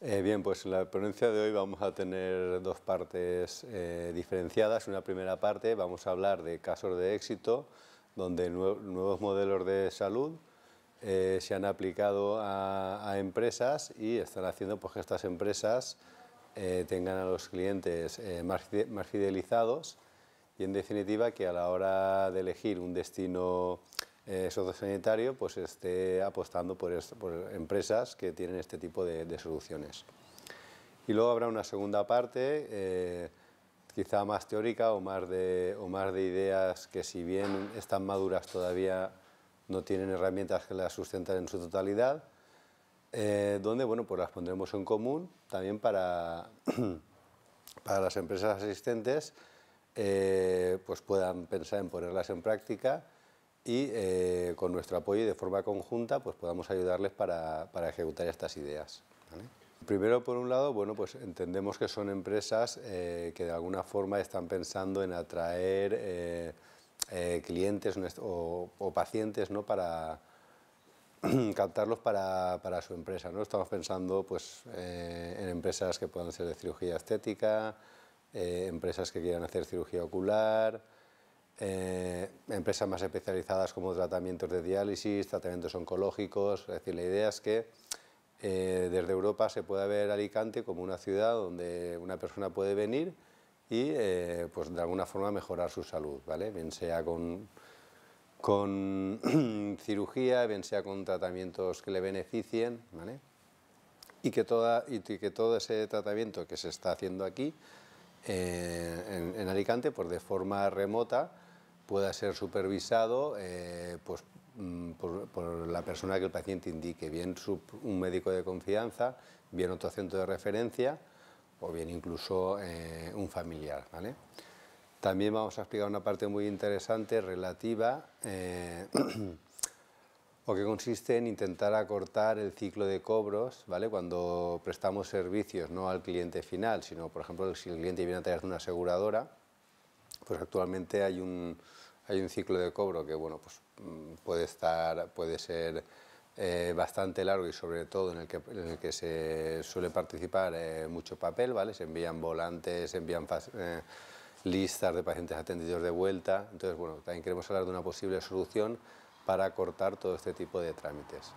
Eh, bien, pues en la ponencia de hoy vamos a tener dos partes eh, diferenciadas. Una primera parte vamos a hablar de casos de éxito, donde nuevos modelos de salud eh, se han aplicado a, empresas y están haciendo pues, que estas empresas eh, tengan a los clientes más, más fidelizados y en definitiva que a la hora de elegir un destino eh, sociosanitario pues esté apostando por, empresas que tienen este tipo de, soluciones. Y luego habrá una segunda parte, eh, quizá más teórica o más, de, o más de ideas que si bien están maduras todavía no tienen herramientas que las sustentan en su totalidad, eh, donde bueno, pues las pondremos en común también para, para las empresas asistentes, eh, pues puedan pensar en ponerlas en práctica y eh, con nuestro apoyo y de forma conjunta pues podamos ayudarles para, ejecutar estas ideas. Primero, por un lado, bueno, pues entendemos que son empresas eh, que de alguna forma están pensando en atraer eh, clientes o, pacientes para captarlos para, su empresa. Estamos pensando pues, en empresas que puedan ser de cirugía estética, empresas que quieran hacer cirugía ocular, eh, empresas más especializadas como tratamientos de diálisis, tratamientos oncológicos, es decir, la idea es que eh, desde Europa se pueda ver Alicante como una ciudad donde una persona puede venir y eh, pues de alguna forma mejorar su salud, ¿vale? bien sea con, con cirugía, bien sea con tratamientos que le beneficien, ¿vale? y, que toda, y que todo ese tratamiento que se está haciendo aquí en, en Alicante, pues de forma remota, pueda ser supervisado eh, pues, mm, por, la persona que el paciente indique, bien un médico de confianza, bien otro centro de referencia o bien incluso eh, un familiar. También vamos a explicar una parte muy interesante relativa eh, o que consiste en intentar acortar el ciclo de cobros ¿vale? cuando prestamos servicios no al cliente final, sino por ejemplo si el cliente viene a través de una aseguradora pues actualmente hay un, hay un ciclo de cobro que bueno, pues, mm, puede, estar, puede ser eh, bastante largo y sobre todo en el que, se suele participar eh, mucho papel, ¿vale? Se envían volantes, se envían eh, listas de pacientes atendidos de vuelta. Entonces, bueno, también queremos hablar de una posible solución para cortar todo este tipo de trámites,